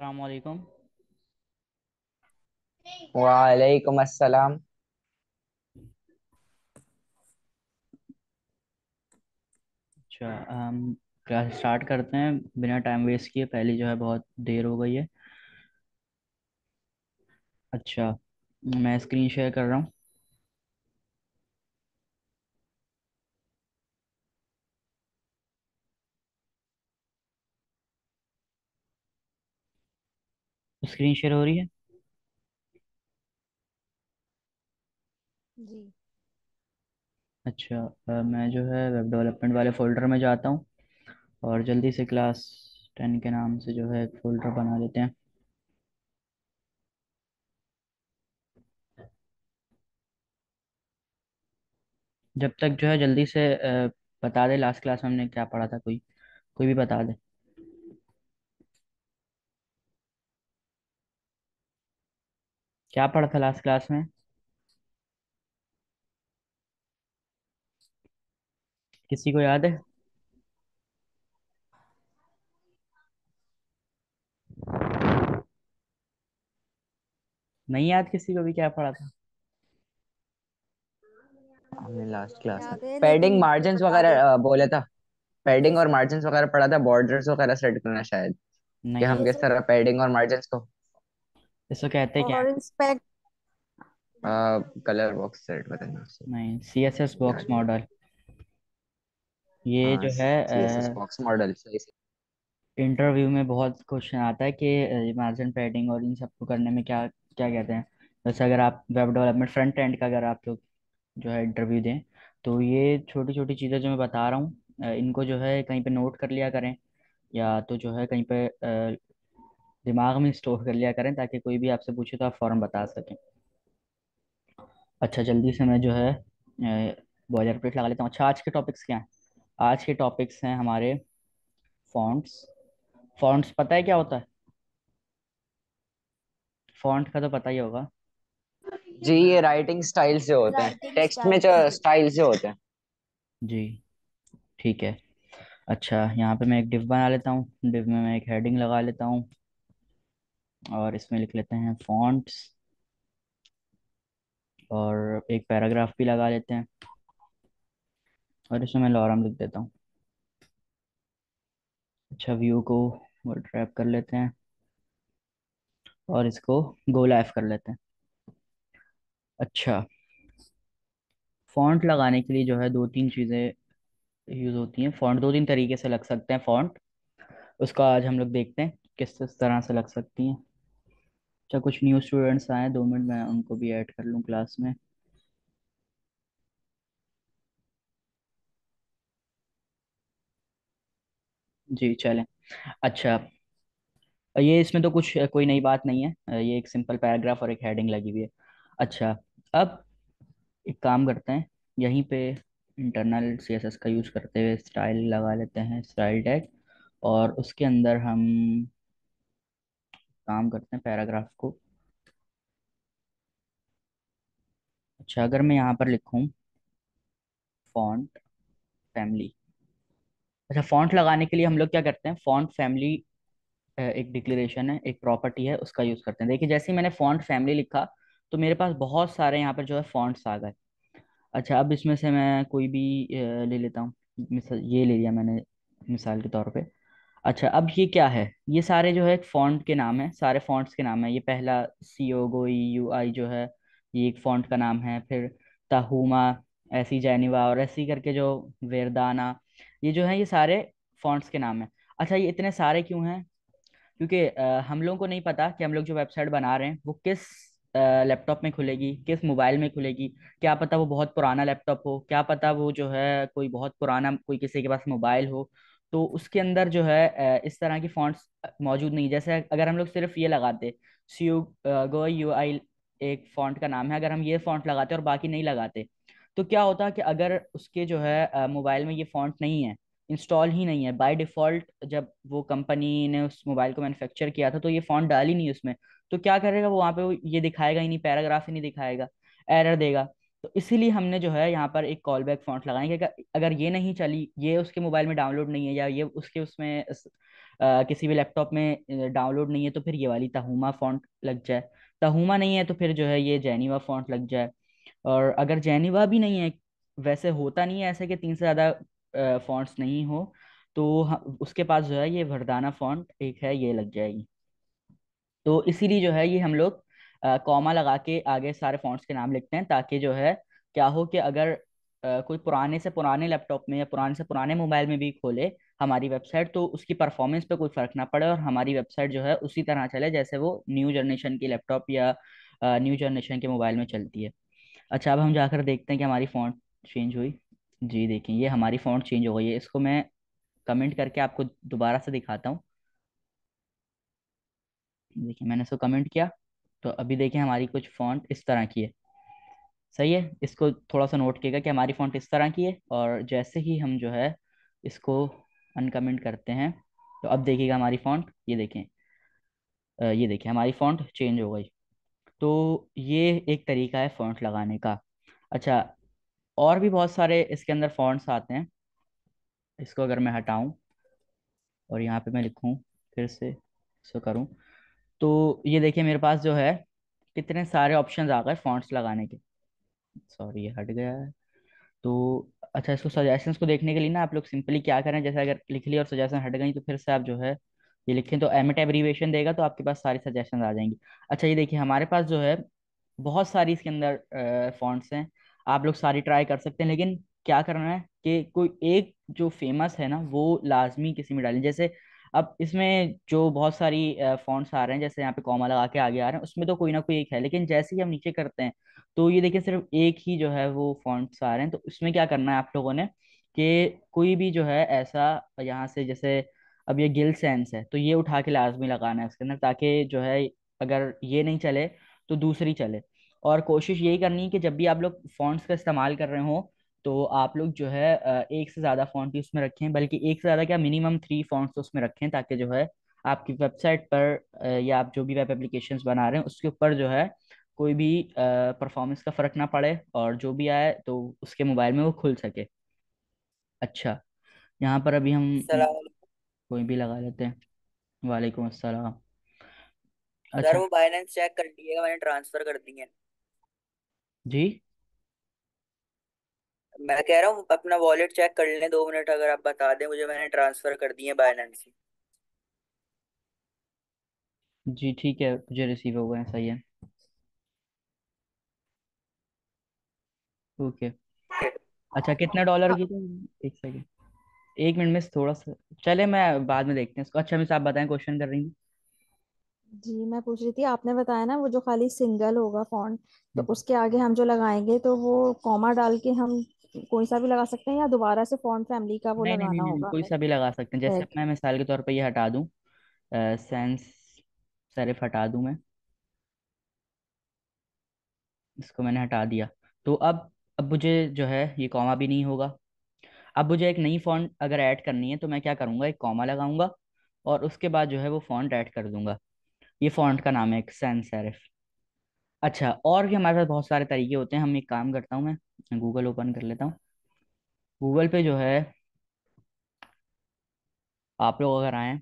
अलैकुम वालेकुम अस्सलाम अच्छा हम क्लास स्टार्ट करते हैं बिना टाइम वेस्ट किए पहले जो है बहुत देर हो गई है अच्छा मैं स्क्रीन शेयर कर रहा हूँ स्क्रीन शेयर हो रही है जी अच्छा आ, मैं जो है वेब डेवलपमेंट वाले फोल्डर में जाता हूँ और जल्दी से क्लास टेन के नाम से जो है एक फोल्डर बना लेते हैं जब तक जो है जल्दी से बता दे लास्ट क्लास में हमने क्या पढ़ा था कोई कोई भी बता दे क्या पढ़ा था लास्ट क्लास में किसी को याद है नहीं याद किसी को भी क्या पढ़ा था हमने लास्ट क्लास में पैडिंग मार्जिन्स वगैरह बोले था पैडिंग और मार्जिन्स वगैरह पढ़ा था बॉर्डर्स वगैरह सेट करना शायद कि हम किस तरह पैडिंग और मार्जिन्स को इसको कहते क्या और इंस्पेक्ट कलर बॉक्स सेट बताना नहीं सीएसएस बॉक्स मॉडल ये हाँ, जो है सीएसएस बॉक्स मॉडल इंटरव्यू में बहुत क्वेश्चन आता है कि मार्जिन पैडिंग और इन सबको करने में क्या क्या कहते हैं जैसे अगर आप वेब डेवलपमेंट फ्रंट एंड का अगर आप लोग जो है इंटरव्यू दें तो ये छोटी छोटी चीज़ें जो मैं बता रहा हूँ इनको जो है कहीं पे नोट कर लिया करें या तो जो है कहीं पे दिमाग में स्टोर कर लिया करें ताकि कोई भी आपसे पूछे तो आप फ़ौरन बता सकें अच्छा जल्दी से मैं जो है बॉयलर प्लेट लगा लेता हूँ अच्छा आज के टॉपिक्स क्या हैं आज के टॉपिक्स हैं हमारे फॉन्ट्स फॉन्ट्स पता है क्या होता है फॉन्ट का तो पता ही होगा जी ये राइटिंग स्टाइल से होते हैं टेक्स्ट में जो स्टाइल से होते हैं जी ठीक है अच्छा यहाँ पे मैं एक डिव बना लेता हूँ डिव में मैं एक हेडिंग लगा लेता हूँ और इसमें लिख लेते हैं फॉन्ट्स और एक पैराग्राफ भी लगा लेते हैं और इसमें मैं लॉरम लिख देता हूँ अच्छा व्यू को ट्रैप कर लेते हैं और इसको गो लाइफ कर लेते हैं अच्छा फॉन्ट लगाने के लिए जो है दो तीन चीज़ें यूज़ होती हैं फॉन्ट दो तीन तरीके से लग सकते हैं फॉन्ट उसका आज हम लोग देखते हैं किस किस तरह से लग सकती हैं अच्छा कुछ न्यू स्टूडेंट्स आए दो मिनट मैं उनको भी ऐड कर लूँ क्लास में जी चलें अच्छा ये इसमें तो कुछ कोई नई बात नहीं है ये एक सिंपल पैराग्राफ और एक हेडिंग लगी हुई है अच्छा अब एक काम करते हैं यहीं पे इंटरनल सीएसएस का यूज़ करते हुए स्टाइल लगा लेते हैं स्टाइल टैग और उसके अंदर हम काम करते हैं पैराग्राफ को अच्छा अगर मैं यहाँ पर लिखूँ फॉन्ट फैमिली अच्छा फॉन्ट लगाने के लिए हम लोग क्या करते हैं फॉन्ट फैमिली एक डिक्लेरेशन है एक प्रॉपर्टी है उसका यूज़ करते हैं देखिए जैसे ही मैंने फॉन्ट फैमिली लिखा तो मेरे पास बहुत सारे यहाँ पर जो है फॉन्ट्स आ गए अच्छा अब इसमें से मैं कोई भी ले लेता हूँ मिसाल ये ले लिया मैंने मिसाल के तौर पर अच्छा अब ये क्या है ये सारे जो है एक फॉन्ट के नाम है सारे फॉन्ट्स के नाम है ये पहला गो यू आई जो है ये एक फॉन्ट का नाम है फिर तहुमा ऐसी जैनिवा और ऐसी e करके जो वेरदाना ये जो है ये सारे फॉन्ट्स के नाम है अच्छा ये इतने सारे क्यों हैं क्योंकि हम लोगों को नहीं पता कि हम लोग जो वेबसाइट बना रहे हैं वो किस लैपटॉप में खुलेगी किस मोबाइल में खुलेगी क्या पता वो बहुत पुराना लैपटॉप हो क्या पता वो जो है कोई बहुत पुराना कोई किसी के पास मोबाइल हो तो उसके अंदर जो है इस तरह की फॉन्ट्स मौजूद नहीं जैसे अगर हम लोग सिर्फ ये लगाते सी गो यू आई एक फॉन्ट का नाम है अगर हम ये फॉन्ट लगाते और बाकी नहीं लगाते तो क्या होता कि अगर उसके जो है मोबाइल में ये फॉन्ट नहीं है इंस्टॉल ही नहीं है बाय डिफॉल्ट जब वो कंपनी ने उस मोबाइल को मैन्युफैक्चर किया था तो ये फॉन्ट डाली नहीं उसमें तो क्या करेगा वो वहाँ पे ये दिखाएगा ही नहीं पैराग्राफ ही नहीं दिखाएगा एरर देगा तो इसीलिए हमने जो है यहाँ पर एक कॉल बैक फॉन्ट लगाएंगे अगर ये नहीं चली ये उसके मोबाइल में डाउनलोड नहीं है या ये उसके उसमें आ, किसी भी लैपटॉप में डाउनलोड नहीं है तो फिर ये वाली तहुमा फॉन्ट लग जाए तहुमा नहीं है तो फिर जो है ये जैनिवा फॉन्ट लग जाए और अगर जैनिवा भी नहीं है वैसे होता नहीं है ऐसे कि तीन से ज़्यादा फॉन्ट्स नहीं हो तो उसके पास जो है ये वरदाना फॉन्ट एक है ये लग जाएगी तो इसीलिए जो है ये हम लोग कॉमा लगा के आगे सारे फॉन्ट्स के नाम लिखते हैं ताकि जो है क्या हो कि अगर आ, कोई पुराने से पुराने लैपटॉप में या पुराने से पुराने मोबाइल में भी खोले हमारी वेबसाइट तो उसकी परफॉर्मेंस पे कोई फर्क ना पड़े और हमारी वेबसाइट जो है उसी तरह चले जैसे वो न्यू जनरेशन की लैपटॉप या न्यू जनरेशन के मोबाइल में चलती है अच्छा अब हम जाकर देखते हैं कि हमारी फ़ॉन्ट चेंज हुई जी देखें ये हमारी फ़ॉन्ट चेंज हो गई है इसको मैं कमेंट करके आपको दोबारा से दिखाता हूँ देखिए मैंने इसको कमेंट किया तो अभी देखिए हमारी कुछ फॉन्ट इस तरह की है सही है इसको थोड़ा सा नोट किएगा कि हमारी फॉन्ट इस तरह की है और जैसे ही हम जो है इसको अनकमेंट करते हैं तो अब देखिएगा हमारी फॉन्ट ये देखें ये देखें हमारी फॉन्ट चेंज हो गई तो ये एक तरीका है फॉन्ट लगाने का अच्छा और भी बहुत सारे इसके अंदर फॉन्ट्स आते हैं इसको अगर मैं हटाऊं और यहाँ पे मैं लिखूं फिर से इसको करूं तो ये देखिए मेरे पास जो है कितने सारे ऑप्शन आ गए फॉन्ट्स लगाने के सॉरी ये हट गया है तो अच्छा इसको सजेशन को देखने के लिए ना आप लोग सिंपली क्या करें जैसे अगर लिख लिया और सजेशन हट गई तो फिर से आप जो है ये लिखें तो एमिट एब्रीवेशन देगा तो आपके पास सारी सजेशन आ जाएंगी अच्छा ये देखिए हमारे पास जो है बहुत सारी इसके अंदर फॉन्ट्स हैं आप लोग सारी ट्राई कर सकते हैं लेकिन क्या करना है कि कोई एक जो फेमस है ना वो लाजमी किसी में डालें जैसे अब इसमें जो बहुत सारी फॉन्ट्स आ रहे हैं जैसे यहाँ पे कॉमा लगा के आगे आ रहे हैं उसमें तो कोई ना कोई एक है लेकिन जैसे ही हम नीचे करते हैं तो ये देखिए सिर्फ एक ही जो है वो फॉन्ट्स आ रहे हैं तो उसमें क्या करना है आप लोगों ने कि कोई भी जो है ऐसा यहाँ से जैसे अब ये गिल सेंस है तो ये उठा के लाजमी लगाना है उसके अंदर ताकि जो है अगर ये नहीं चले तो दूसरी चले और कोशिश यही करनी है कि जब भी आप लोग फॉन्ट्स का इस्तेमाल कर रहे हो तो आप लोग जो है एक से ज़्यादा फ़ॉन्ट भी उसमें रखें बल्कि एक से ज़्यादा क्या मिनिमम थ्री फ़ॉन्ट्स तो उसमें रखें ताकि जो है आपकी वेबसाइट पर या आप जो भी वेब एप्लीकेशंस बना रहे हैं उसके ऊपर जो है कोई भी परफॉर्मेंस का फ़र्क ना पड़े और जो भी आए तो उसके मोबाइल में वो खुल सके अच्छा यहाँ पर अभी हम कोई भी लगा लेते हैं वालेकुम अस्सलाम सर अच्छा वो बाइनेंस चेक कर लिए मैंने ट्रांसफ़र कर दिए जी मैं कह रहा हूँ अपना वॉलेट चेक कर लें दो मिनट अगर आप बता दें मुझे मैंने ट्रांसफर कर दिए बायनेंस से जी ठीक है मुझे रिसीव हो गया सही है ओके अच्छा कितना डॉलर की एक सेकेंड एक मिनट में थोड़ा सा चले मैं बाद में देखते हैं इसको अच्छा मिस आप बताएं क्वेश्चन कर रही हूँ जी मैं पूछ रही थी आपने बताया ना वो जो खाली सिंगल होगा फॉन्ट तो हम्म। उसके आगे हम जो लगाएंगे तो वो कॉमा डाल के हम कोई सा भी लगा सकते हैं या दोबारा से फॉर्म फैमिली का वो नहीं, लगाना नहीं, नहीं, होगा कोई सा भी लगा सकते हैं जैसे मैं मिसाल के तौर पर ये हटा दूं सेंस सेरिफ हटा दूं मैं इसको मैंने हटा दिया तो अब अब मुझे जो है ये कॉमा भी नहीं होगा अब मुझे एक नई फॉन्ट अगर ऐड करनी है तो मैं क्या करूँगा एक कॉमा लगाऊंगा और उसके बाद जो है वो फॉन्ट ऐड कर दूंगा ये फॉन्ट का नाम है एक सेंस सेरिफ अच्छा और भी हमारे पास बहुत सारे तरीके होते हैं हम एक काम करता हूँ मैं गूगल ओपन कर लेता हूँ गूगल पे जो है आप लोग अगर आए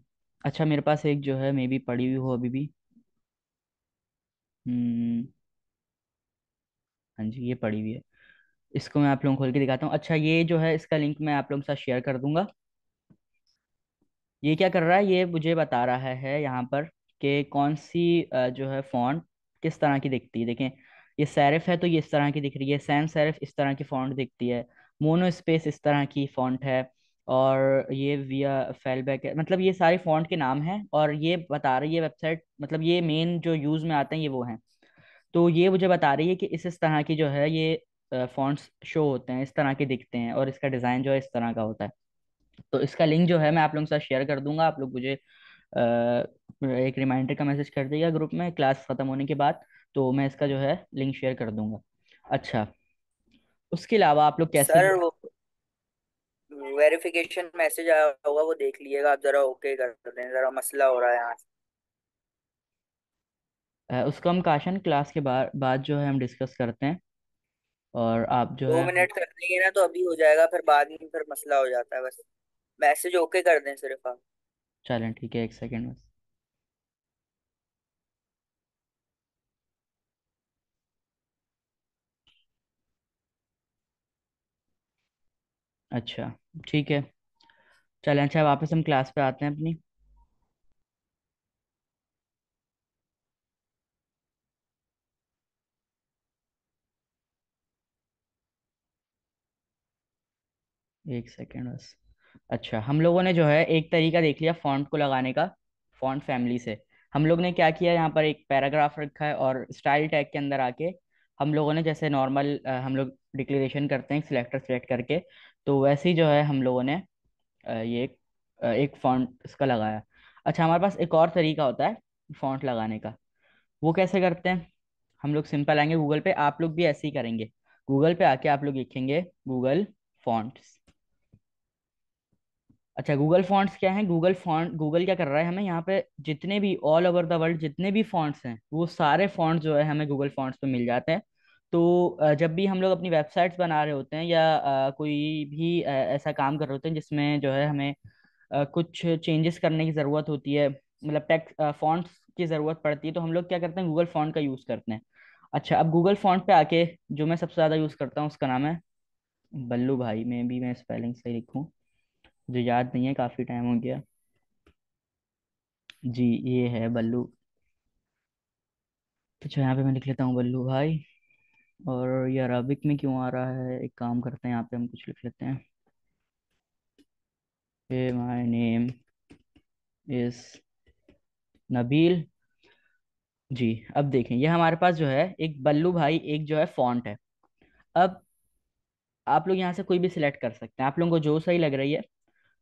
अच्छा मेरे पास एक जो है मे बी पड़ी हुई हो अभी भी हम्म हाँ जी ये पड़ी हुई है इसको मैं आप लोगों को खोल के दिखाता हूँ अच्छा ये जो है इसका लिंक मैं आप लोगों के साथ शेयर कर दूंगा ये क्या कर रहा है ये मुझे बता रहा है यहाँ पर कि कौन सी जो है फॉन्ट किस तरह की दिखती है देखें ये सैरफ है तो ये इस तरह की दिख रही है सैन सैरफ इस तरह की फॉन्ट दिखती है मोनो स्पेस इस तरह की फॉन्ट है और ये विया फैलबैक है मतलब ये सारे फॉन्ट के नाम हैं और ये बता रही है वेबसाइट मतलब ये मेन जो यूज़ में आते हैं ये वो हैं तो ये मुझे बता रही है कि इस इस तरह की जो है ये फॉन्ट्स शो होते हैं इस तरह के दिखते हैं और इसका डिज़ाइन जो है इस तरह का होता है तो इसका लिंक जो है मैं आप लोगों के साथ शेयर कर दूंगा आप लोग मुझे एक रिमाइंडर का मैसेज कर देगा ग्रुप में क्लास ख़त्म होने के बाद तो मैं इसका जो है लिंक शेयर कर दूंगा अच्छा उसके अलावा आप लोग कैसे सर वो वेरिफिकेशन मैसेज आया होगा वो देख लीजिएगा आप जरा ओके कर दें जरा मसला हो रहा है यहाँ उसको हम काशन क्लास के बाद बाद जो है हम डिस्कस करते हैं और आप जो दो है मिनट कर देंगे ना तो अभी हो जाएगा फिर बाद में फिर मसला हो जाता है बस मैसेज ओके कर दें सिर्फ आप चलें ठीक है एक सेकेंड बस अच्छा ठीक है चलें अच्छा वापस हम क्लास पे आते हैं अपनी एक सेकेंड बस अच्छा हम लोगों ने जो है एक तरीका देख लिया फॉन्ट को लगाने का फॉन्ट फैमिली से हम लोग ने क्या किया यहाँ पर एक पैराग्राफ रखा है और स्टाइल टैग के अंदर आके हम लोगों ने जैसे नॉर्मल हम लोग डिक्लेरेशन करते हैं सिलेक्टर सिलेक्ट करके तो वैसे ही जो है हम लोगों ने ये एक, एक फॉन्ट इसका लगाया अच्छा हमारे पास एक और तरीका होता है फॉन्ट लगाने का वो कैसे करते हैं हम लोग सिंपल आएंगे गूगल पे आप लोग भी ऐसे ही करेंगे गूगल पे आके आप लोग लिखेंगे गूगल फॉन्ट्स अच्छा गूगल फॉन्ट्स क्या है गूगल फॉन्ट गूगल क्या कर रहा है हमें यहाँ पे जितने भी ऑल ओवर द वर्ल्ड जितने भी फॉन्ट्स हैं वो सारे फॉन्ट्स जो है हमें गूगल फॉन्ट्स पे मिल जाते हैं तो जब भी हम लोग अपनी वेबसाइट्स बना रहे होते हैं या कोई भी ऐसा काम कर रहे होते हैं जिसमें जो है हमें कुछ चेंजेस करने की ज़रूरत होती है मतलब टेक्स फॉन्ट्स की ज़रूरत पड़ती है तो हम लोग क्या करते हैं गूगल फॉन्ट का यूज़ करते हैं अच्छा अब गूगल फॉन्ट पे आके जो मैं सबसे ज़्यादा यूज़ करता हूँ उसका नाम है बल्लू भाई मैं भी मैं स्पेलिंग सही लिखूँ जो याद नहीं है काफी टाइम हो गया जी ये है बल्लू तो अच्छा, चलो यहाँ पे मैं लिख लेता हूँ बल्लू भाई और ये अरबिक में क्यों आ रहा है एक काम करते हैं यहाँ पे हम कुछ लिख लेते हैं ए माय नेम इस नबील जी अब देखें ये हमारे पास जो है एक बल्लू भाई एक जो है फॉन्ट है अब आप लोग यहाँ से कोई भी सिलेक्ट कर सकते हैं आप लोगों को जो सही लग रही है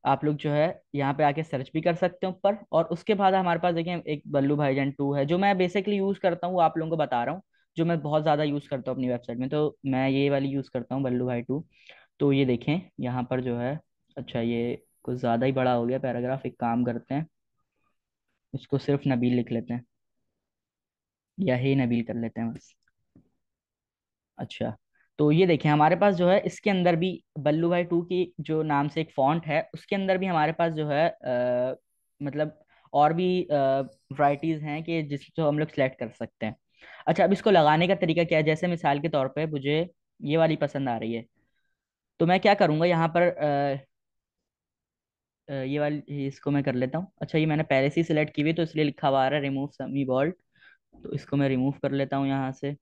आप लोग जो है यहाँ पे आके सर्च भी कर सकते हो ऊपर और उसके बाद हमारे पास देखिए एक बल्लू भाईजान टू है जो मैं बेसिकली यूज़ करता हूँ वो आप लोगों को बता रहा हूँ जो मैं बहुत ज़्यादा यूज़ करता हूँ अपनी वेबसाइट में तो मैं ये वाली यूज़ करता हूँ बल्लू भाई टू तो ये देखें यहाँ पर जो है अच्छा ये कुछ ज़्यादा ही बड़ा हो गया पैराग्राफ एक काम करते हैं उसको सिर्फ नबील लिख लेते हैं या ही नबील कर लेते हैं बस अच्छा तो ये देखिए हमारे पास जो है इसके अंदर भी बल्लू भाई टू की जो नाम से एक फॉन्ट है उसके अंदर भी हमारे पास जो है आ, मतलब और भी वराइटीज़ हैं कि जिसको हम लोग सेलेक्ट कर सकते हैं अच्छा अब इसको लगाने का तरीका क्या है जैसे मिसाल के तौर पे मुझे ये वाली पसंद आ रही है तो मैं क्या करूँगा यहाँ पर आ, ये वाली इसको मैं कर लेता हूँ अच्छा ये मैंने पहले से ही सिलेक्ट की हुई तो इसलिए लिखा हुआ आ रहा है रिमूव समी बॉल्ट तो इसको मैं रिमूव कर लेता हूँ यहाँ से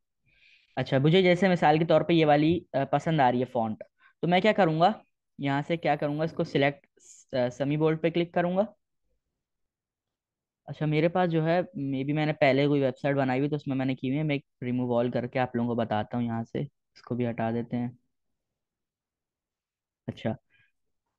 अच्छा मुझे जैसे मिसाल के तौर पे ये वाली पसंद आ रही है फॉन्ट तो मैं क्या करूँगा यहाँ से क्या करूँगा इसको सिलेक्ट समी बोल्ड पे क्लिक करूँगा अच्छा मेरे पास जो है मे बी मैंने पहले कोई वेबसाइट बनाई हुई तो उसमें मैंने की हुई है मैं रिमूव ऑल करके आप लोगों को बताता हूँ यहाँ से इसको भी हटा देते हैं अच्छा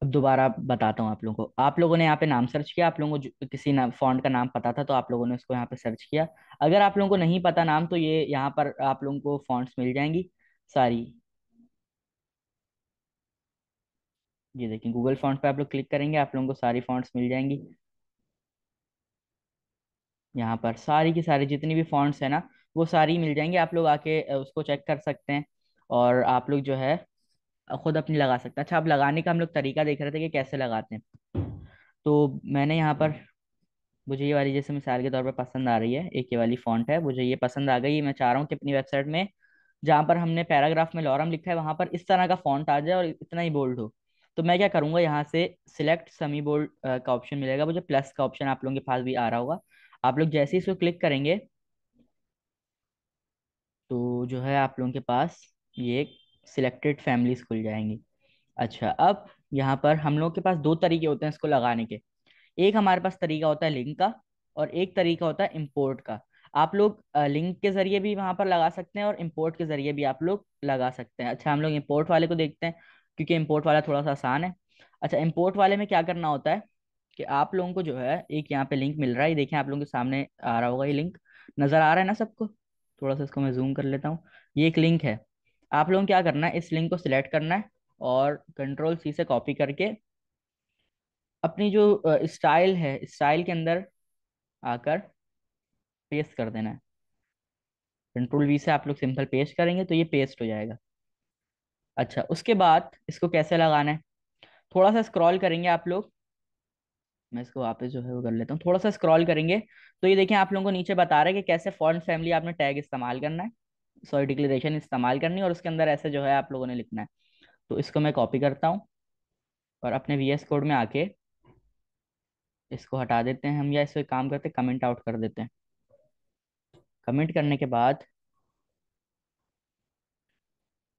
अब दोबारा बताता हूँ आप लोगों को आप लोगों ने यहाँ पे नाम सर्च किया आप लोगों को किसी ना फॉन्ट का नाम पता था तो आप लोगों ने उसको यहाँ पे सर्च किया अगर आप लोगों को नहीं पता नाम तो ये यहाँ पर आप लोगों को फॉन्ट्स मिल जाएंगी सारी ये देखिए गूगल फॉन्ट पे आप लोग क्लिक करेंगे आप लोगों को सारी फॉन्ट्स मिल जाएंगी यहाँ पर सारी की सारी जितनी भी फॉन्ट्स है ना वो सारी मिल जाएंगी आप लोग आके उसको चेक कर सकते हैं और आप लोग जो है खुद अपनी लगा सकता अच्छा अब लगाने का हम लोग तरीका देख रहे थे कि कैसे लगाते हैं तो मैंने यहाँ पर मुझे ये वाली जैसे मिसाल के तौर पर पसंद आ रही है एक ये वाली फॉन्ट है मुझे ये पसंद आ गई मैं चाह रहा हूँ कि अपनी वेबसाइट में जहाँ पर हमने पैराग्राफ में लॉरम लिखा है वहाँ पर इस तरह का फॉन्ट आ जाए और इतना ही बोल्ड हो तो मैं क्या करूँगा यहाँ से सिलेक्ट समी बोल्ड का ऑप्शन मिलेगा मुझे प्लस का ऑप्शन आप लोगों के पास भी आ रहा होगा आप लोग जैसे ही इसको क्लिक करेंगे तो जो है आप लोगों के पास ये सिलेक्टेड फैमिलीज खुल जाएंगी अच्छा अब यहाँ पर हम लोग के पास दो तरीके होते हैं इसको लगाने के एक हमारे पास तरीका होता है लिंक का और एक तरीका होता है इम्पोर्ट का आप लोग लिंक के ज़रिए भी वहाँ पर लगा सकते हैं और इम्पोर्ट के ज़रिए भी आप लोग लगा सकते हैं अच्छा हम लोग इम्पोर्ट वाले को देखते हैं क्योंकि इम्पोर्ट वाला थोड़ा सा आसान है अच्छा इम्पोर्ट वाले में क्या करना होता है कि आप लोगों को जो है एक यहाँ पे लिंक मिल रहा है देखें आप लोगों के सामने आ रहा होगा ये लिंक नज़र आ रहा है ना सबको थोड़ा सा इसको मैं जूम कर लेता हूँ ये एक लिंक है आप लोगों क्या करना है इस लिंक को सिलेक्ट करना है और कंट्रोल सी से कॉपी करके अपनी जो स्टाइल है स्टाइल के अंदर आकर पेस्ट कर देना है कंट्रोल वी से आप लोग सिंपल पेस्ट करेंगे तो ये पेस्ट हो जाएगा अच्छा उसके बाद इसको कैसे लगाना है थोड़ा सा स्क्रॉल करेंगे आप लोग मैं इसको वापस जो है वो कर लेता हूँ थोड़ा सा स्क्रॉल करेंगे तो ये देखें आप लोगों को नीचे बता रहे हैं कि कैसे फॉन्ट फैमिली आपने टैग इस्तेमाल करना है सॉरी डिक्लेरेशन इस्तेमाल करनी और उसके अंदर ऐसे जो है आप लोगों ने लिखना है तो इसको मैं कॉपी करता हूँ और अपने वी एस कोड में आके इसको हटा देते हैं हम या इसको काम करते कमेंट आउट कर देते हैं कमेंट करने के बाद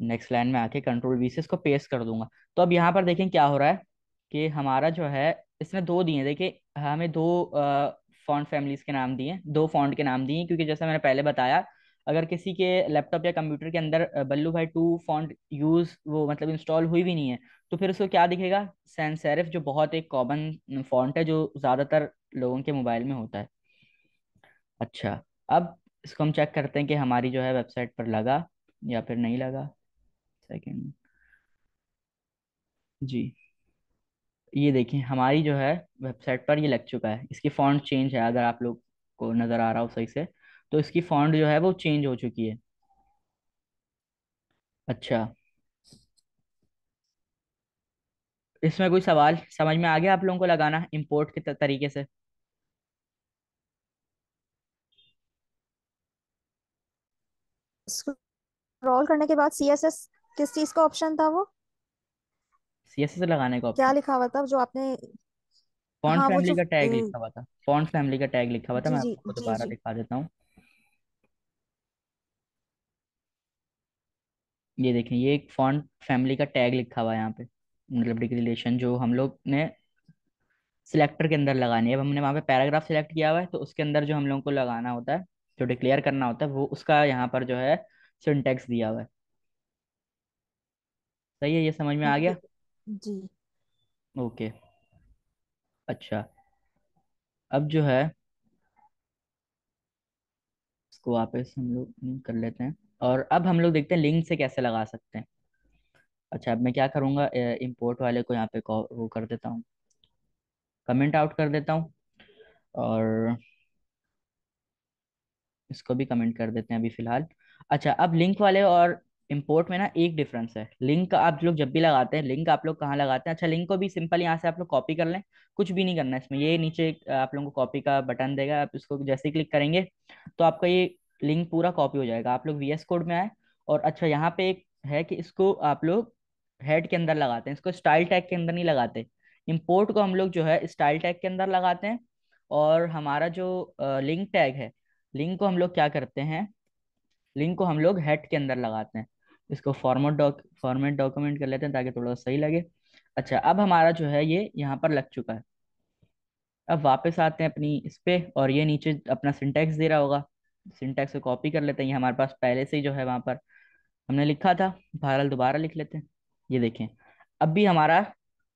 नेक्स्ट लाइन में आके कंट्रोल वी से इसको पेस्ट कर दूंगा तो अब यहाँ पर देखें क्या हो रहा है कि हमारा जो है इसमें दो दिए देखिए हमें दो फॉन्ट फैमिलीज के नाम दिए दो फॉन्ट के नाम दिए क्योंकि जैसा मैंने पहले बताया अगर किसी के लैपटॉप या कंप्यूटर के अंदर बल्लू भाई टू फॉन्ट यूज वो मतलब इंस्टॉल हुई भी नहीं है तो फिर उसको क्या दिखेगा सैंस सेरिफ जो बहुत एक कॉमन फॉन्ट है जो ज़्यादातर लोगों के मोबाइल में होता है अच्छा अब इसको हम चेक करते हैं कि हमारी जो है वेबसाइट पर लगा या फिर नहीं लगा सेकेंड जी ये देखिए हमारी जो है वेबसाइट पर ये लग चुका है इसकी फॉन्ट चेंज है अगर आप लोग को नज़र आ रहा हो सही से तो इसकी फॉन्ट जो है वो चेंज हो चुकी है अच्छा इसमें कोई सवाल समझ में आ गया आप लोगों को लगाना इंपोर्ट के तरीके से स्क्रॉल करने के बाद सीएसएस किस चीज का ऑप्शन था वो सीएसएस लगाने का क्या लिखा हुआ था जो आपने फॉन्ट फैमिली हाँ, का टैग लिखा हुआ था फॉन्ट फैमिली का टैग लिखा हुआ था मैं आपको दोबारा दिखा देता हूँ ये देखें ये एक फॉन्ट फैमिली का टैग लिखा हुआ है यहाँ पे मतलब रिलेशन जो हम लोग ने सिलेक्टर के अंदर लगानी है अब हमने वहाँ पे पैराग्राफ सिलेक्ट किया हुआ है तो उसके अंदर जो हम लोगों को लगाना होता है जो डिक्लेयर करना होता है वो उसका यहाँ पर जो है सिंटेक्स दिया हुआ है सही है ये समझ में आ गया जी ओके अच्छा अब जो है इसको वापस हम लोग कर लेते हैं और अब हम लोग देखते हैं लिंक से कैसे लगा सकते हैं अच्छा अब मैं क्या करूँगा इम्पोर्ट वाले को यहाँ पे वो कर देता हूँ कमेंट आउट कर देता हूँ और इसको भी कमेंट कर देते हैं अभी फिलहाल अच्छा अब लिंक वाले और इम्पोर्ट में ना एक डिफरेंस है लिंक आप लोग जब भी लगाते हैं लिंक आप लोग कहाँ लगाते हैं अच्छा लिंक को भी सिंपल यहाँ से आप लोग कॉपी कर लें कुछ भी नहीं करना है इसमें ये नीचे आप लोगों को कॉपी का बटन देगा आप इसको जैसे क्लिक करेंगे तो आपका ये लिंक पूरा कॉपी हो जाएगा आप लोग वी कोड में आए और अच्छा यहाँ पे एक है कि इसको आप लोग हेड के अंदर लगाते हैं इसको स्टाइल टैग के अंदर नहीं लगाते इम्पोर्ट को हम लोग जो है स्टाइल टैग के अंदर लगाते हैं और हमारा जो लिंक टैग है लिंक को हम लोग क्या करते हैं लिंक को हम लोग हेड के अंदर लगाते हैं इसको फॉर्मेट डॉक फॉर्मेट डॉक्यूमेंट कर लेते हैं ताकि थोड़ा सही लगे अच्छा अब हमारा जो है ये यहाँ पर लग चुका है अब वापस आते हैं अपनी इस पे और ये नीचे अपना सिंटेक्स दे रहा होगा सिंटैक्स को कॉपी कर लेते हैं ये हमारे पास पहले से ही जो है वहाँ पर हमने लिखा था भारत दोबारा लिख लेते हैं ये देखें अब भी हमारा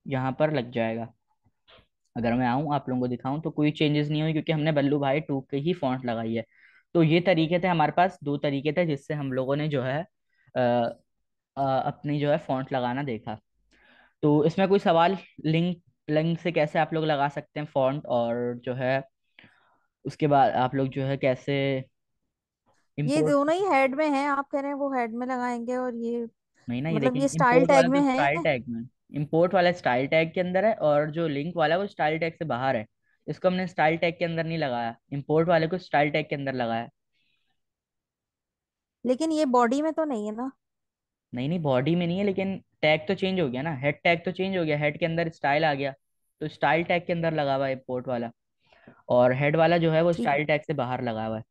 यहाँ पर लग जाएगा अगर मैं आऊँ आप लोगों को दिखाऊँ तो कोई चेंजेस नहीं हुई क्योंकि हमने बल्लू भाई टू के ही फॉन्ट लगाई है तो ये तरीके थे हमारे पास दो तरीके थे जिससे हम लोगों ने जो है अपनी जो है फॉन्ट लगाना देखा तो इसमें कोई सवाल लिंक लिंक से कैसे आप लोग लगा सकते हैं फॉन्ट और जो है उसके बाद आप लोग जो है कैसे ये इम्पोर्ट दोनों ही हेड में है आप कह रहे हैं वो हेड में लगाएंगे और ये नहीं ना ये मतलब देखिए ये स्टाइल इम्पोर्ट टैग वाला में तो है स्टाइल टैग में इम्पोर्ट वाला स्टाइल टैग के अंदर है और जो लिंक वाला है वो स्टाइल टैग से बाहर है इसको हमने स्टाइल टैग के अंदर नहीं लगाया इम्पोर्ट वाले को स्टाइल टैग के अंदर लगाया लेकिन ये बॉडी में तो नहीं है ना नहीं नहीं बॉडी में नहीं है लेकिन टैग तो चेंज हो गया ना हेड टैग तो चेंज हो गया हेड के अंदर स्टाइल आ गया तो स्टाइल टैग के अंदर लगा हुआ है इम्पोर्ट वाला और हेड वाला जो है वो स्टाइल टैग से बाहर लगा हुआ है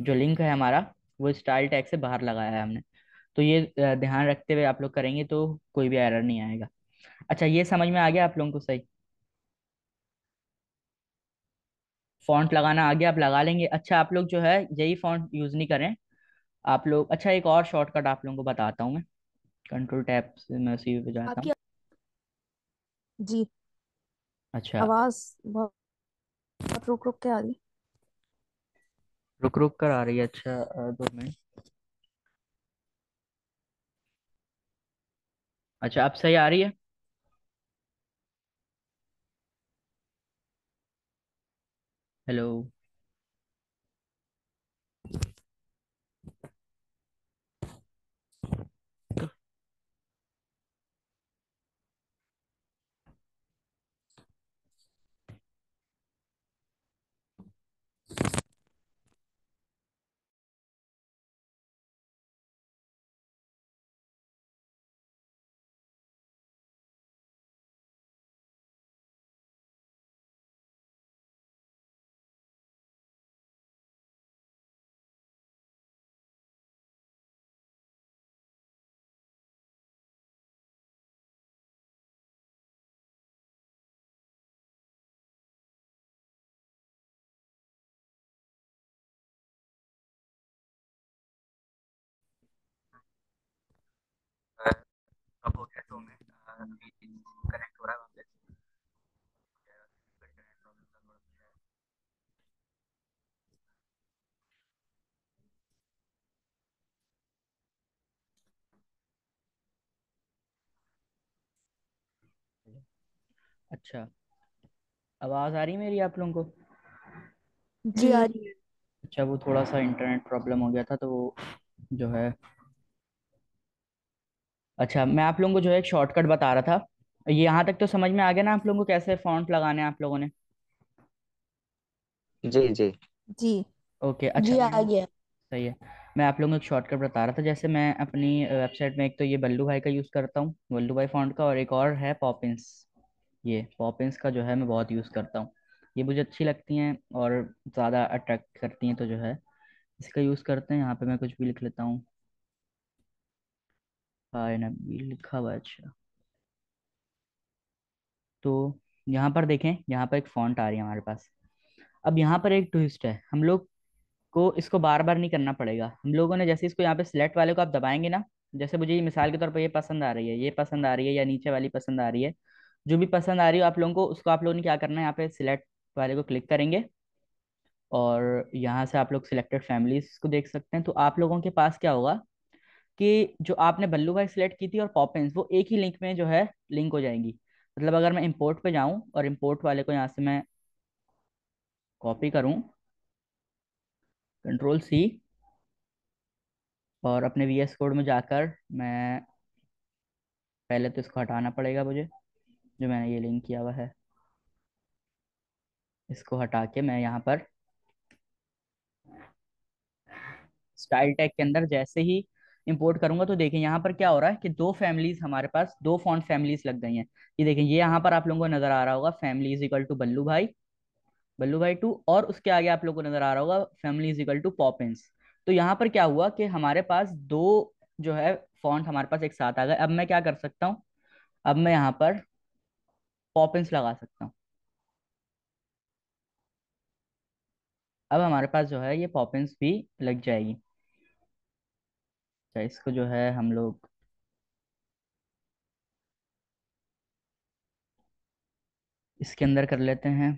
जो लिंक है हमारा वो स्टाइल टैग से बाहर लगाया है हमने तो ये ध्यान रखते हुए आप लोग करेंगे तो कोई भी एरर नहीं आएगा अच्छा ये समझ में आ गया आप लोगों को सही फॉन्ट लगाना आ गया आप लगा लेंगे अच्छा आप लोग जो है यही फॉन्ट यूज़ नहीं करें आप लोग अच्छा एक और शॉर्टकट आप लोगों को बताता हूँ मैं कंट्रोल टैप से मैं उसी पे जाता हूँ जी अच्छा आवाज बहुत रुक रुक के आ रही रुक रुक कर आ रही है अच्छा दो मिनट अच्छा आप सही आ रही है हेलो शो में कनेक्ट हो रहा है अच्छा आवाज आ रही मेरी आप लोगों को जी आ रही है अच्छा वो थोड़ा सा इंटरनेट प्रॉब्लम हो गया था तो वो जो है अच्छा मैं आप लोगों को जो है एक शॉर्टकट बता रहा था यहाँ तक तो समझ में आ गया ना आप लोगों को कैसे फॉन्ट लगाने हैं आप लोगों ने जी जी जी ओके अच्छा जी आ गया सही है मैं आप लोगों को एक शॉर्टकट बता रहा था जैसे मैं अपनी वेबसाइट में एक तो ये बल्लू भाई का यूज़ करता हूँ बल्लू भाई फॉन्ट का और एक और है पॉपिंस ये पॉपिंस का जो है मैं बहुत यूज़ करता हूँ ये मुझे अच्छी लगती हैं और ज़्यादा अट्रैक्ट करती हैं तो जो है इसका यूज़ करते हैं यहाँ पे मैं कुछ भी लिख लेता हूँ लिखा हुआ अच्छा तो यहाँ पर देखें यहाँ पर एक फॉन्ट आ रही है हमारे पास अब यहाँ पर एक ट्विस्ट है हम लोग को इसको बार बार नहीं करना पड़ेगा हम लोगों ने जैसे इसको यहाँ पे सिलेक्ट वाले को आप दबाएंगे ना जैसे मुझे मिसाल के तौर पर ये पसंद आ रही है ये पसंद आ रही है या नीचे वाली पसंद आ रही है जो भी पसंद आ रही हो आप लोगों को उसको आप लोगों ने क्या करना है यहाँ पे सिलेक्ट वाले को क्लिक करेंगे और यहाँ से आप लोग सिलेक्टेड फैमिलीज को देख सकते हैं तो आप लोगों के पास क्या होगा कि जो आपने बल्लू भाई सिलेक्ट की थी और पॉपिंस वो एक ही लिंक में जो है लिंक हो जाएंगी मतलब अगर मैं इम्पोर्ट पे जाऊं और इम्पोर्ट वाले को यहाँ से मैं कॉपी करूं कंट्रोल सी और अपने वी एस कोड में जाकर मैं पहले तो इसको हटाना पड़ेगा मुझे जो मैंने ये लिंक किया हुआ है इसको हटा के मैं यहाँ पर स्टाइल टैग के अंदर जैसे ही इंपोर्ट करूंगा तो देखें यहाँ पर क्या हो रहा है कि दो फैमिलीज हमारे पास दो फॉन्ट फैमिलीज लग गई हैं ये देखें ये यहाँ पर आप लोगों को नजर आ रहा होगा family is equal to Ballu भाई बल्लू भाई टू और उसके आगे आप लोगों को नजर आ रहा होगा family is equal to Poppins तो यहाँ पर क्या हुआ कि हमारे पास दो जो है फॉन्ट हमारे पास एक साथ आ गए अब मैं क्या कर सकता हूँ अब मैं यहाँ पर पॉपिंस लगा सकता हूँ अब हमारे पास जो है ये पॉपिंस भी लग जाएगी इसको जो है हम लोग इसके अंदर कर लेते हैं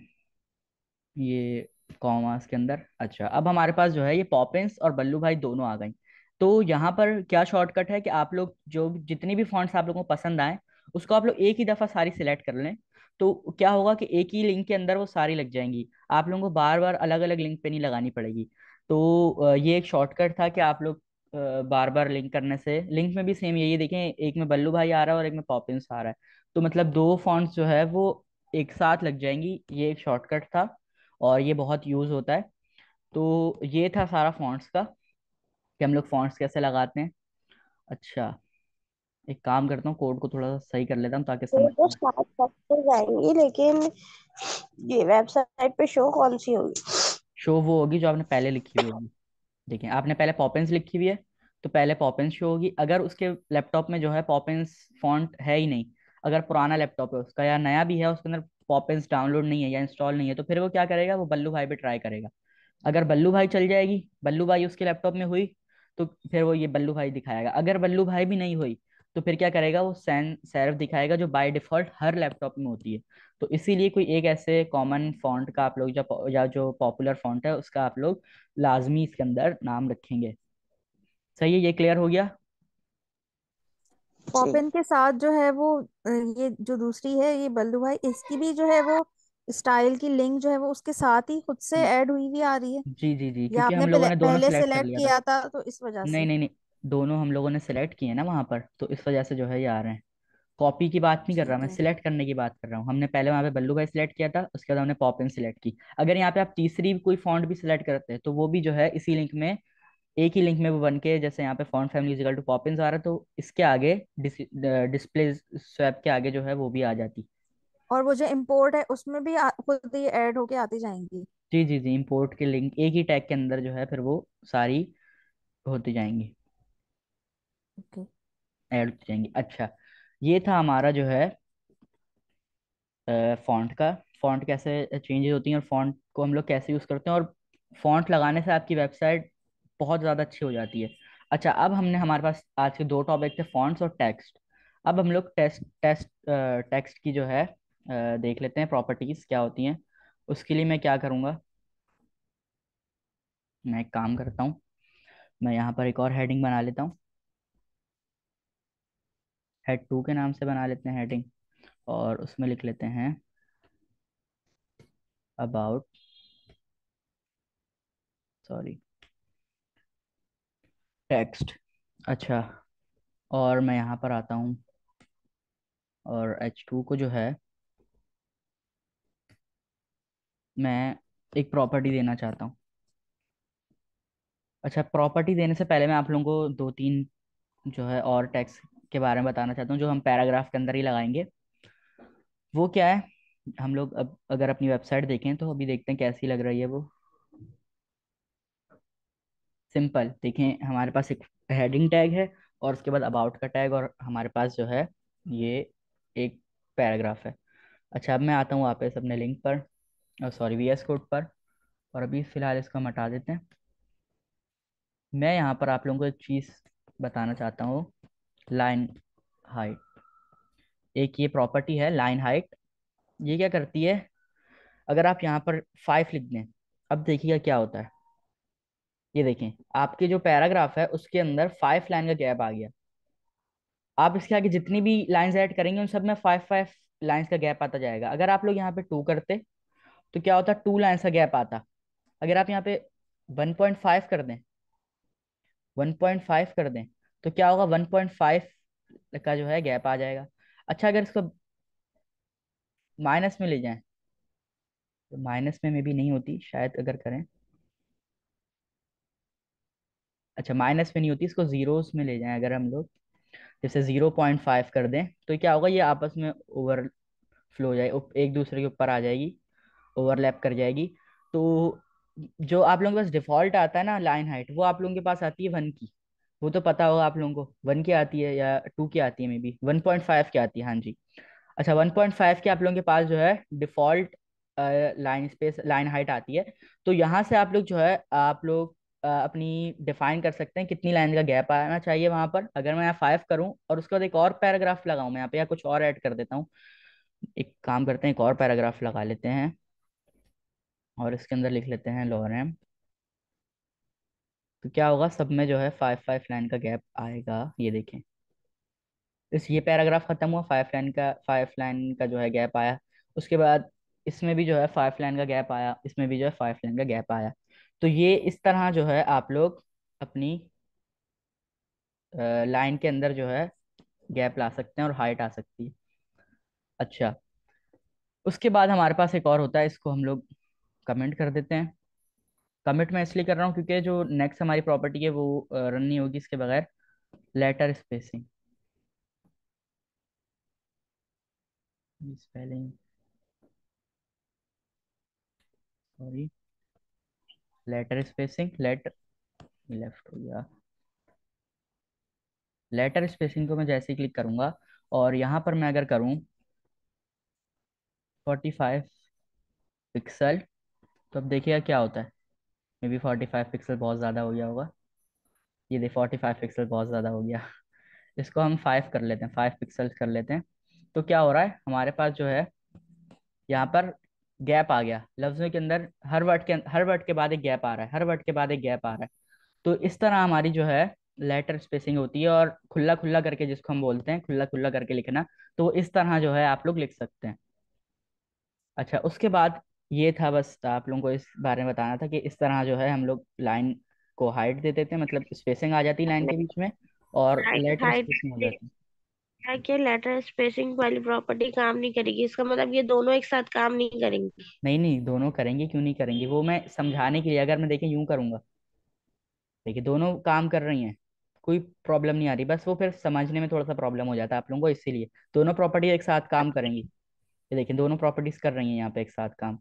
ये कॉमास के अंदर अच्छा अब हमारे पास जो है ये पॉपेंस और बल्लू भाई दोनों आ गई तो यहाँ पर क्या शॉर्टकट है कि आप लोग जो जितनी भी फॉन्ट्स आप लोगों को पसंद आए उसको आप लोग एक ही दफ़ा सारी सिलेक्ट कर लें तो क्या होगा कि एक ही लिंक के अंदर वो सारी लग जाएंगी आप लोगों को बार बार अलग अलग लिंक पे नहीं लगानी पड़ेगी तो ये एक शॉर्टकट था कि आप लोग बार बार लिंक करने से लिंक में भी सेम यही देखें एक में बल्लू भाई आ रहा है और एक में पॉपिंस आ रहा है तो मतलब दो फॉन्ट्स जो है वो एक साथ लग जाएंगी ये एक शॉर्टकट था और ये बहुत यूज़ होता है तो ये था सारा फॉन्ट्स का कि हम लोग फॉन्ट्स कैसे लगाते हैं अच्छा एक काम करता हूँ कोड को थोड़ा सा सही कर लेता हूँ ताकि समझ तो, तो जाएंगे लेकिन ये वेबसाइट पे शो कौन सी होगी शो वो होगी जो आपने पहले लिखी हुई होगी देखिए आपने पहले पॉपेंस लिखी हुई है तो पहले पॉपेंस शो होगी अगर उसके लैपटॉप में जो है पॉपेंस फॉन्ट है ही नहीं अगर पुराना लैपटॉप है उसका या नया भी है उसके अंदर पॉपेंस डाउनलोड नहीं है या इंस्टॉल नहीं है तो फिर वो क्या करेगा वो बल्लू भाई भी ट्राई करेगा अगर बल्लू भाई चल जाएगी बल्लू भाई उसके लैपटॉप में हुई तो फिर वो ये बल्लू भाई दिखाएगा अगर बल्लू भाई भी नहीं हुई तो फिर क्या करेगा वो सैन सैरफ दिखाएगा जो बाय डिफॉल्ट हर लैपटॉप में होती है तो इसीलिए कोई एक ऐसे कॉमन फॉन्ट का आप लोग या या जो पॉपुलर फॉन्ट है उसका आप लोग लाजमी इसके अंदर नाम रखेंगे सही है ये क्लियर हो गया पॉपिन के साथ जो है वो ये जो दूसरी है ये बल्लू भाई इसकी भी जो है वो स्टाइल की लिंक जो है वो उसके साथ ही खुद से ऐड हुई भी आ रही है जी जी जी क्योंकि हम लोगों ने दोनों पहले सेलेक्ट किया था तो इस वजह से नहीं नहीं नहीं दोनों हम लोगों ने सिलेक्ट किए ना वहाँ पर तो इस वजह से जो है ये आ रहे हैं कॉपी की बात नहीं कर रहा मैं सिलेक्ट करने की बात कर रहा हूँ हमने पहले वहाँ पे बल्लू भाई सिलेक्ट किया था उसके बाद हमने पॉपिन सिलेक्ट की अगर यहाँ पे आप तीसरी कोई फॉन्ट भी सिलेक्ट करते हैं तो वो भी जो है इसी लिंक में एक ही लिंक में वो बन के जैसे यहाँ पे font family is equal to Poppin आ रहा तो इसके आगे डिस्प्ले स्वैप uh, के आगे जो है वो भी आ जाती और वो जो इम्पोर्ट है उसमें भी खुद ही ऐड होके आती जाएंगी जी जी जी इम्पोर्ट के लिंक एक ही टैग के अंदर जो है फिर वो सारी होती जाएंगी ओके ऐड होते जाएंगे अच्छा ये था हमारा जो है फॉन्ट का फॉन्ट कैसे चेंजेस होती हैं और फॉन्ट को हम लोग कैसे यूज़ करते हैं और फॉन्ट लगाने से आपकी वेबसाइट बहुत ज़्यादा अच्छी हो जाती है अच्छा अब हमने हमारे पास आज के दो टॉपिक थे फॉन्ट्स और टेक्स्ट अब हम लोग टेस्ट टेस्ट टेक्स्ट की जो है देख लेते हैं प्रॉपर्टीज़ क्या होती हैं उसके लिए मैं क्या करूँगा मैं एक काम करता हूँ मैं यहाँ पर एक और हेडिंग बना लेता हूँ हेड टू के नाम से बना लेते हैं हेडिंग और उसमें लिख लेते हैं अबाउट सॉरी टेक्स्ट अच्छा और मैं यहाँ पर आता हूँ और एच टू को जो है मैं एक प्रॉपर्टी देना चाहता हूँ अच्छा प्रॉपर्टी देने से पहले मैं आप लोगों को दो तीन जो है और टैक्स के बारे में बताना चाहता हूँ जो हम पैराग्राफ के अंदर ही लगाएंगे वो क्या है हम लोग अब अगर अपनी वेबसाइट देखें तो अभी देखते हैं कैसी लग रही है वो सिंपल देखें हमारे पास एक हेडिंग टैग है और उसके बाद अबाउट का टैग और हमारे पास जो है ये एक पैराग्राफ है अच्छा अब मैं आता हूँ वापस अपने लिंक पर और सॉरी वी एस कोड पर और अभी फ़िलहाल इसको हम हटा देते हैं मैं यहाँ पर आप लोगों को एक चीज़ बताना चाहता हूँ लाइन हाइट एक ये प्रॉपर्टी है लाइन हाइट ये क्या करती है अगर आप यहाँ पर फाइव लिख दें अब देखिएगा क्या होता है ये देखें आपके जो पैराग्राफ है उसके अंदर फाइव लाइन का गैप आ गया आप इसके आगे जितनी भी लाइंस ऐड करेंगे उन सब में फाइव फाइव लाइंस का गैप आता जाएगा अगर आप लोग यहाँ पे टू करते तो क्या होता टू लाइंस का गैप आता अगर आप यहाँ पे वन पॉइंट फाइव कर दें वन पॉइंट फाइव कर दें तो क्या होगा वन पॉइंट फाइव का जो है गैप आ जाएगा अच्छा अगर इसको माइनस में ले जाएं तो माइनस में मे भी नहीं होती शायद अगर करें अच्छा माइनस में नहीं होती इसको जीरोस में ले जाएं अगर हम लोग जैसे जीरो पॉइंट फाइव कर दें तो क्या होगा ये आपस में ओवर फ्लो हो जाए एक दूसरे के ऊपर आ जाएगी ओवरलैप कर जाएगी तो जो आप लोगों के पास डिफॉल्ट आता है ना लाइन हाइट वो आप लोगों के पास आती है वन की वो तो पता होगा आप लोगों को वन की आती है या टू की आती है maybe one point five की आती है हाँ जी अच्छा वन पॉइंट फाइव की आप लोगों के पास जो है default line space line height आती है तो यहाँ से आप लोग जो है आप लोग अपनी डिफाइन कर सकते हैं कितनी लाइन का गैप आना चाहिए वहां पर अगर मैं यहाँ फाइव करूँ और उसके बाद एक और पैराग्राफ लगाऊँ मैं यहाँ पे या कुछ और ऐड कर देता हूँ एक काम करते हैं एक और पैराग्राफ लगा लेते हैं और इसके अंदर लिख लेते हैं लॉरेम तो क्या होगा सब में जो है फाइव फाइव लाइन का गैप आएगा ये देखें इस ये पैराग्राफ खत्म हुआ फाइव लाइन का फाइव लाइन का जो है गैप आया उसके बाद इसमें भी जो है फाइव लाइन का गैप आया इसमें भी जो है फाइव लाइन का गैप आया तो ये इस तरह जो है आप लोग अपनी लाइन के अंदर जो है गैप ला सकते हैं और हाइट आ सकती है अच्छा उसके बाद हमारे पास एक और होता है इसको हम लोग कमेंट कर देते हैं कमिट मैं इसलिए कर रहा हूँ क्योंकि जो नेक्स्ट हमारी प्रॉपर्टी है वो रन नहीं होगी इसके बगैर letter spacing spelling sorry letter spacing letter left हो गया लेटर स्पेसिंग को मैं जैसे ही क्लिक करूंगा और यहां पर मैं अगर करूं फोर्टी फाइव पिक्सल तो अब देखिएगा क्या होता है maybe forty five pixel बहुत ज़्यादा हो गया होगा ये देख फोर्टी फाइव पिक्सल बहुत ज़्यादा हो गया इसको हम फाइव कर लेते हैं फाइव पिक्सल कर लेते हैं तो क्या हो रहा है हमारे पास जो है यहाँ पर गैप आ गया लफ्जों के अंदर हर वर्ड के हर वर्ड के बाद एक गैप आ रहा है हर वर्ड के बाद एक गैप आ रहा है तो इस तरह हमारी जो है लेटर स्पेसिंग होती है और खुला खुला करके जिसको हम बोलते हैं खुला खुला करके लिखना तो इस तरह जो है आप लोग लिख सकते हैं अच्छा उसके बाद ये था बस तो आप लोगों को इस बारे में बताना था कि इस तरह जो है हम लोग लाइन को हाइट दे देते हैं मतलब स्पेसिंग आ जाती है लाइन के बीच में और लेटर स्पेसिंग हो जाती है कि लेटर स्पेसिंग वाली प्रॉपर्टी काम नहीं करेगी इसका मतलब ये दोनों एक साथ काम नहीं करेंगे नहीं नहीं दोनों करेंगे क्यों नहीं करेंगे वो मैं समझाने के लिए अगर मैं देखें यूं करूंगा देखिए दोनों काम कर रही हैं कोई प्रॉब्लम नहीं आ रही बस वो फिर समझने में थोड़ा सा प्रॉब्लम हो जाता है आप लोगों को इसीलिए दोनों प्रॉपर्टी एक साथ काम करेंगी ये देखिए दोनों प्रॉपर्टीज कर रही हैं यहाँ पे एक साथ काम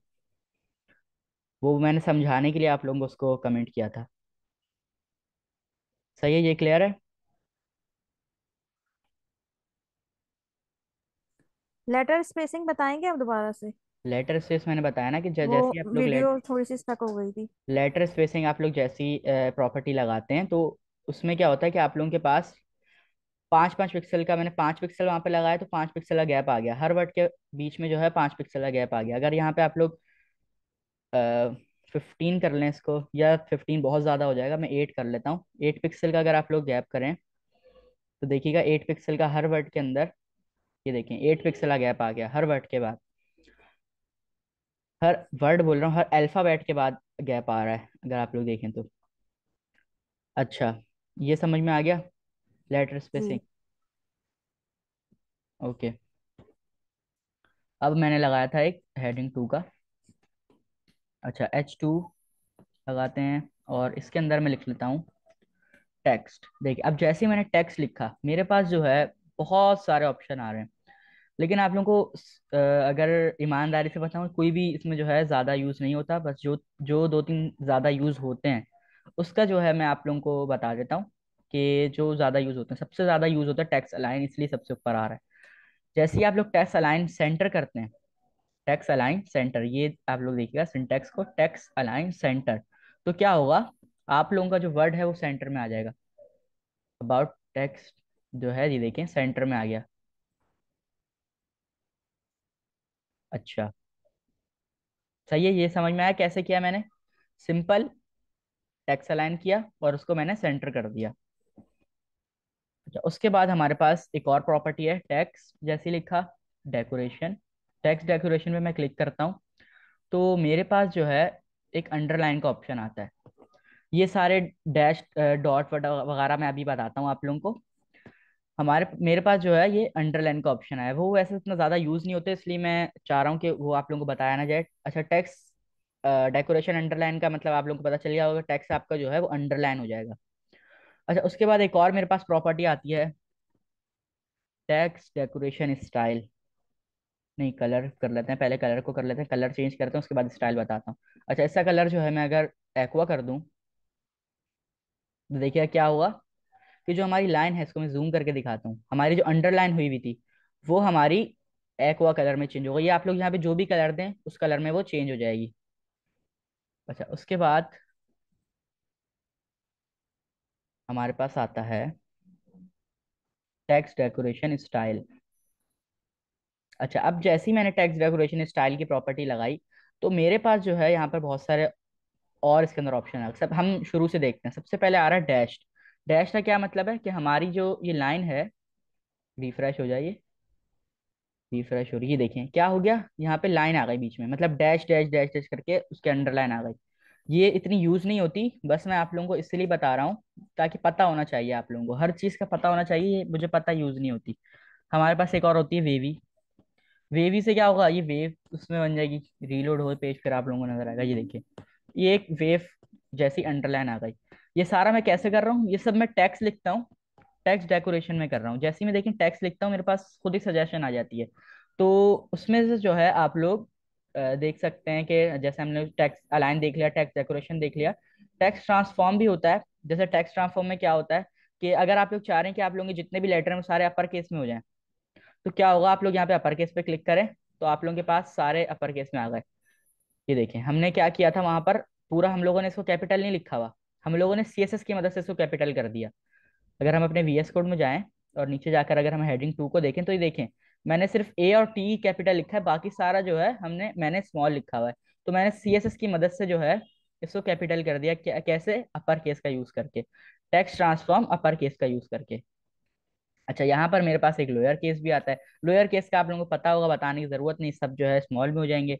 वो मैंने समझाने के लिए आप लोगों को उसको कमेंट किया था सही है ये क्लियर है लेटर स्पेसिंग बताएंगे आप दोबारा से लेटर स्पेस मैंने बताया ना कि जैसे आप लोग वीडियो थोड़ी सी स्टक हो गई थी लेटर स्पेसिंग आप लोग जैसी प्रॉपर्टी लगाते हैं तो उसमें क्या होता है कि आप लोगों के पास पाँच पाँच पिक्सल का मैंने पाँच पिक्सल वहाँ पे लगाया तो पाँच पिक्सल का गैप आ गया हर वर्ड के बीच में जो है पाँच पिक्सल का गैप आ गया अगर यहाँ पे आप लोग फिफ्टीन कर लें इसको या फिफ्टीन बहुत ज़्यादा हो जाएगा मैं एट कर लेता हूँ एट पिक्सल का अगर आप लोग गैप करें तो देखिएगा एट पिक्सल का हर वर्ड के अंदर ये देखें एट पिक्सल का गैप आ गया हर वर्ड के बाद हर वर्ड बोल रहा हूँ हर अल्फ़ाबेट के बाद गैप आ रहा है अगर आप लोग देखें तो अच्छा ये समझ में आ गया लेटर स्पेसिंग ओके अब मैंने लगाया था एक हेडिंग टू का अच्छा एच टू लगाते हैं और इसके अंदर मैं लिख लेता हूँ टेक्स्ट देखिए अब जैसे ही मैंने टेक्स्ट लिखा मेरे पास जो है बहुत सारे ऑप्शन आ रहे हैं लेकिन आप लोगों को अगर ईमानदारी से बताऊँ कोई भी इसमें जो है ज़्यादा यूज़ नहीं होता बस जो जो दो तीन ज़्यादा यूज़ होते हैं उसका जो है मैं आप लोगों को बता देता हूँ कि जो ज़्यादा यूज़ होते हैं सबसे ज़्यादा यूज़ होता है टैक्स अलाइन इसलिए सबसे ऊपर आ रहा है जैसे ही आप लोग टैक्स अलाइन सेंटर करते हैं टैक्स अलाइन सेंटर ये आप लोग देखिएगा सिंटेक्स को टैक्स अलाइन सेंटर तो क्या होगा आप लोगों का जो वर्ड है वो सेंटर में आ जाएगा अबाउट टैक्स जो है ये देखें सेंटर में आ गया अच्छा सही है ये समझ में आया कैसे किया मैंने सिंपल टैक्स अलाइन किया और उसको मैंने सेंटर कर दिया अच्छा उसके बाद हमारे पास एक और प्रॉपर्टी है टैक्स जैसे लिखा डेकोरेशन टेक्स्ट डेकोरेशन में मैं क्लिक करता हूँ तो मेरे पास जो है एक अंडरलाइन का ऑप्शन आता है ये सारे डैश डॉट वगैरह मैं अभी बताता हूँ आप लोगों को हमारे मेरे पास जो है ये अंडरलाइन का ऑप्शन है वो वैसे इतना ज़्यादा यूज़ नहीं होते इसलिए मैं चाह रहा हूँ कि वो आप लोगों को बताया ना जाए अच्छा टैक्स डेकोरेशन अंडरलाइन का मतलब आप लोगों को पता चल गया होगा टैक्स आपका जो है वो अंडरलाइन हो जाएगा अच्छा उसके बाद एक और मेरे पास प्रॉपर्टी आती है टैक्स डेकोरेशन स्टाइल नहीं कलर कर लेते हैं पहले कलर को कर लेते हैं कलर चेंज करते हैं उसके बाद स्टाइल बताता हूँ अच्छा ऐसा कलर जो है मैं अगर एक्वा कर दूँ तो देखिए क्या हुआ कि जो हमारी लाइन है इसको मैं जूम करके दिखाता हूँ हमारी जो अंडरलाइन हुई हुई थी वो हमारी एक्वा कलर में चेंज होगा ये आप लोग यहाँ पे जो भी कलर दें उस कलर में वो चेंज हो जाएगी अच्छा उसके बाद हमारे पास आता है टेक्स्ट डेकोरेशन स्टाइल अच्छा अब जैसे ही मैंने टैक्स डेकोरेशन स्टाइल की प्रॉपर्टी लगाई तो मेरे पास जो है यहाँ पर बहुत सारे और इसके अंदर ऑप्शन है सब हम शुरू से देखते हैं सबसे पहले आ रहा है डैश डैश का क्या मतलब है कि हमारी जो ये लाइन है रिफ्रेश हो जाइए रिफ्रेश हो रही है देखें क्या हो गया यहाँ पे लाइन आ गई बीच में मतलब डैश डैश डैश डैश करके उसके अंडर लाइन आ गई ये इतनी यूज नहीं होती बस मैं आप लोगों को इसलिए बता रहा हूँ ताकि पता होना चाहिए आप लोगों को हर चीज का पता होना चाहिए मुझे पता यूज नहीं होती हमारे पास एक और होती है वेवी वेवी से क्या होगा ये वेव उसमें बन जाएगी रीलोड हो पेज फिर आप लोगों को नजर आएगा ये देखिए ये एक वेव जैसी अंडरलाइन आ गई ये सारा मैं कैसे कर रहा हूँ ये सब मैं टैक्स लिखता हूँ टैक्स डेकोरेशन में कर रहा हूँ जैसे मैं देखें टैक्स लिखता हूँ मेरे पास खुद ही सजेशन आ जाती है तो उसमें से जो है आप लोग देख सकते हैं कि जैसे हमने टैक्स अलाइन देख लिया टैक्स डेकोरेशन देख लिया टैक्स ट्रांसफॉर्म भी होता है जैसे टैक्स ट्रांसफॉर्म में क्या होता है कि अगर आप लोग चाह रहे हैं कि आप लोगों के जितने भी लेटर हैं वो सारे अपर केस में हो जाएं तो क्या होगा आप लोग यहाँ पे अपर केस पे क्लिक करें तो आप लोगों के पास सारे अपर केस में आ गए ये देखें हमने क्या किया था वहां पर पूरा हम लोगों ने इसको कैपिटल नहीं लिखा हुआ हम लोगों ने सी की मदद से इसको कैपिटल कर दिया अगर हम अपने वी कोड में जाएं और नीचे जाकर अगर हम हेडिंग टू को देखें तो ये देखें मैंने सिर्फ ए और टी कैपिटल लिखा है बाकी सारा जो है हमने मैंने स्मॉल लिखा हुआ है तो मैंने सी की मदद से जो है इसको कैपिटल कर दिया कैसे अपर केस का यूज करके टेक्स्ट ट्रांसफॉर्म अपर केस का यूज करके अच्छा यहाँ पर मेरे पास एक लोयर केस भी आता है लोयर केस का आप लोगों को पता होगा बताने की जरूरत नहीं सब जो है स्मॉल में हो जाएंगे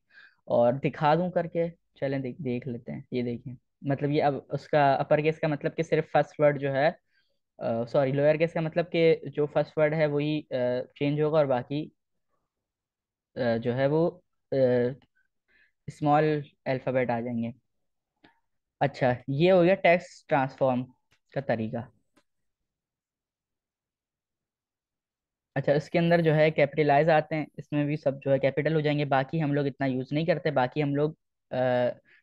और दिखा दूं करके चलें देख देख लेते हैं ये देखिए मतलब ये अब उसका अपर केस का मतलब कि सिर्फ फर्स्ट वर्ड जो है सॉरी लोअर केस का मतलब कि जो फर्स्ट वर्ड है वही चेंज होगा और बाकी आ, जो है वो स्मॉल अल्फ़ाबेट आ जाएंगे अच्छा ये हो गया टेक्स्ट ट्रांसफॉर्म का तरीका अच्छा इसके अंदर जो है कैपिटलाइज आते हैं इसमें भी सब जो है कैपिटल हो जाएंगे बाकी हम लोग इतना यूज़ नहीं करते बाकी हम लोग आ,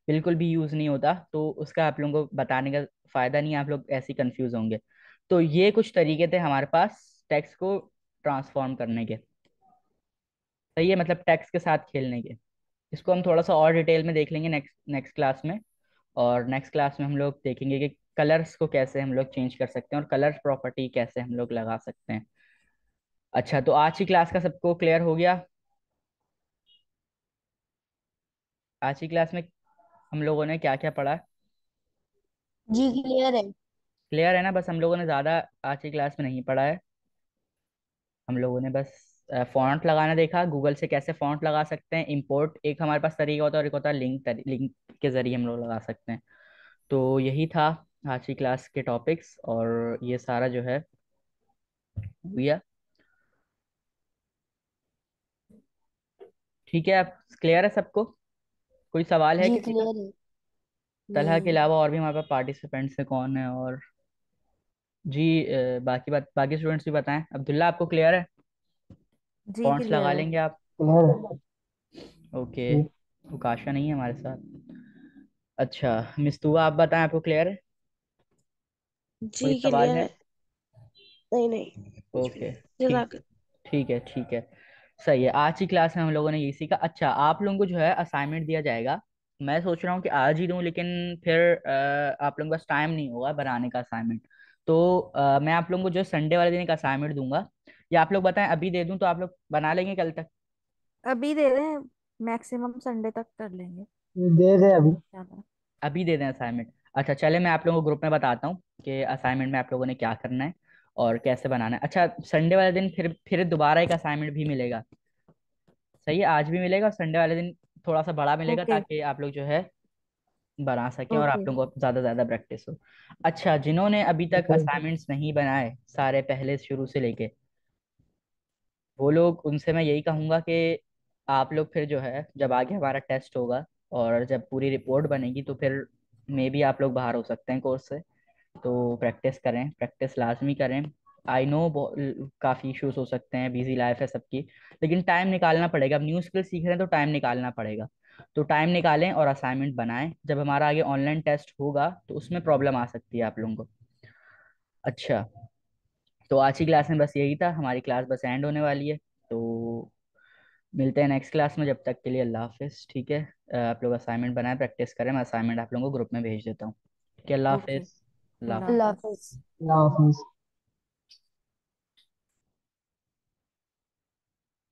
बिल्कुल भी यूज़ नहीं होता तो उसका आप लोगों को बताने का फ़ायदा नहीं है आप लोग ऐसे कन्फ्यूज़ होंगे तो ये कुछ तरीके थे हमारे पास टैक्स को ट्रांसफॉर्म करने के सही है मतलब टैक्स के साथ खेलने के इसको हम थोड़ा सा और डिटेल में देख लेंगे नेक्स्ट नेक्स्ट क्लास में और नेक्स्ट क्लास में हम लोग देखेंगे कि कलर्स को कैसे हम लोग चेंज कर सकते हैं और कलर प्रॉपर्टी कैसे हम लोग लगा सकते हैं अच्छा तो आज की क्लास का सबको क्लियर हो गया आज की क्लास में हम लोगों ने क्या क्या पढ़ा जी क्लियर है क्लियर है ना बस हम लोगों ने ज्यादा आज की क्लास में नहीं पढ़ा है हम लोगों ने बस फॉन्ट लगाना देखा गूगल से कैसे फॉन्ट लगा सकते हैं इंपोर्ट एक हमारे पास तरीका होता है और एक होता है लिंक लिंक के जरिए हम लोग लगा सकते हैं तो यही था आज की क्लास के टॉपिक्स और ये सारा जो है भैया ठीक है आप क्लियर है सबको कोई सवाल है जी किसी का क्लियर है तलहा के हम्म। अलावा और भी हमारे पास पार्टिसिपेंट्स हैं कौन है और जी बाकी बात बाकी स्टूडेंट्स भी बताएं अब्दुल्ला आपको क्लियर है जी पॉइंट्स लगा है लेंगे आप क्लियर है ओके उकाशा नहीं है हमारे साथ अच्छा मिस्तुआ आप बताएं आपको क्लियर है जी कोई सवाल क्लियर है है नहीं नहीं ओके ठीक ठीक है ठीक है सही है आज की क्लास में हम लोगों ने यही सीखा अच्छा आप लोगों को जो है असाइनमेंट दिया जाएगा मैं सोच रहा हूँ कि आज ही दूँ लेकिन फिर आ, आप लोगों के पास टाइम नहीं होगा बनाने का असाइनमेंट तो आ, मैं आप लोगों को जो संडे वाले दिन का असाइनमेंट दूंगा या आप लोग बताएं अभी दे दूं तो आप लोग बना लेंगे कल तक अभी दे दें मैक्सिमम संडे तक कर लेंगे दे दे अभी अभी दे दें असाइनमेंट अच्छा चले मैं आप लोगों को ग्रुप में बताता हूँ कि असाइनमेंट में आप लोगों ने क्या करना है और कैसे बनाना है अच्छा संडे वाले दिन फिर फिर दोबारा एक असाइनमेंट भी मिलेगा सही है आज भी मिलेगा और संडे वाले दिन थोड़ा सा बड़ा मिलेगा okay. ताकि आप लोग जो है बना सकें okay. और आप लोगों को ज्यादा से ज्यादा प्रैक्टिस हो अच्छा जिन्होंने अभी तक असाइनमेंट्स नहीं बनाए सारे पहले शुरू से लेके वो लोग उनसे मैं यही कहूंगा कि आप लोग फिर जो है जब आगे हमारा टेस्ट होगा और जब पूरी रिपोर्ट बनेगी तो फिर मे भी आप लोग बाहर हो सकते हैं कोर्स से तो प्रैक्टिस करें प्रैक्टिस लाजमी करें आई नो काफ़ी इशूज हो सकते हैं बिजी लाइफ है सबकी लेकिन टाइम निकालना पड़ेगा अब न्यू स्किल सीख रहे हैं तो टाइम निकालना पड़ेगा तो टाइम निकालें और असाइनमेंट बनाएं जब हमारा आगे ऑनलाइन टेस्ट होगा तो उसमें प्रॉब्लम आ सकती है आप लोगों को अच्छा तो आज की क्लास में बस यही था हमारी क्लास बस एंड होने वाली है तो मिलते हैं नेक्स्ट क्लास में जब तक के लिए अल्लाह हाफिज़ ठीक है आप लोग असाइनमेंट बनाएं प्रैक्टिस करें मैं असाइनमेंट आप लोगों को ग्रुप में भेज देता हूँ ठीक है अल्लाह हाफिज़ Love. Love. Love.